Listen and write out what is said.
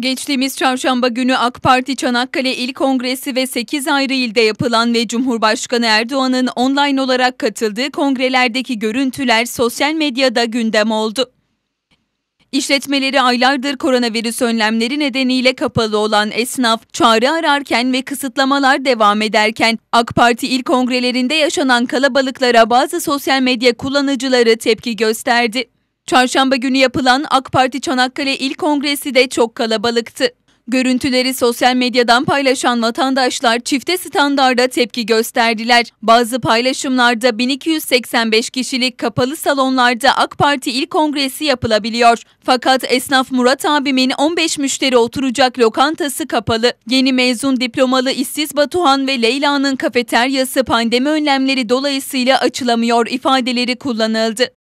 Geçtiğimiz çarşamba günü AK Parti Çanakkale İl Kongresi ve 8 ayrı ilde yapılan ve Cumhurbaşkanı Erdoğan'ın online olarak katıldığı kongrelerdeki görüntüler sosyal medyada gündem oldu. İşletmeleri aylardır koronavirüs önlemleri nedeniyle kapalı olan esnaf çağrı ararken ve kısıtlamalar devam ederken AK Parti il kongrelerinde yaşanan kalabalıklara bazı sosyal medya kullanıcıları tepki gösterdi. Çarşamba günü yapılan AK Parti Çanakkale İl Kongresi de çok kalabalıktı. Görüntüleri sosyal medyadan paylaşan vatandaşlar çifte standarda tepki gösterdiler. Bazı paylaşımlarda 1285 kişilik kapalı salonlarda AK Parti İl Kongresi yapılabiliyor. Fakat esnaf Murat abimin 15 müşteri oturacak lokantası kapalı. Yeni mezun diplomalı işsiz Batuhan ve Leyla'nın kafeteryası pandemi önlemleri dolayısıyla açılamıyor ifadeleri kullanıldı.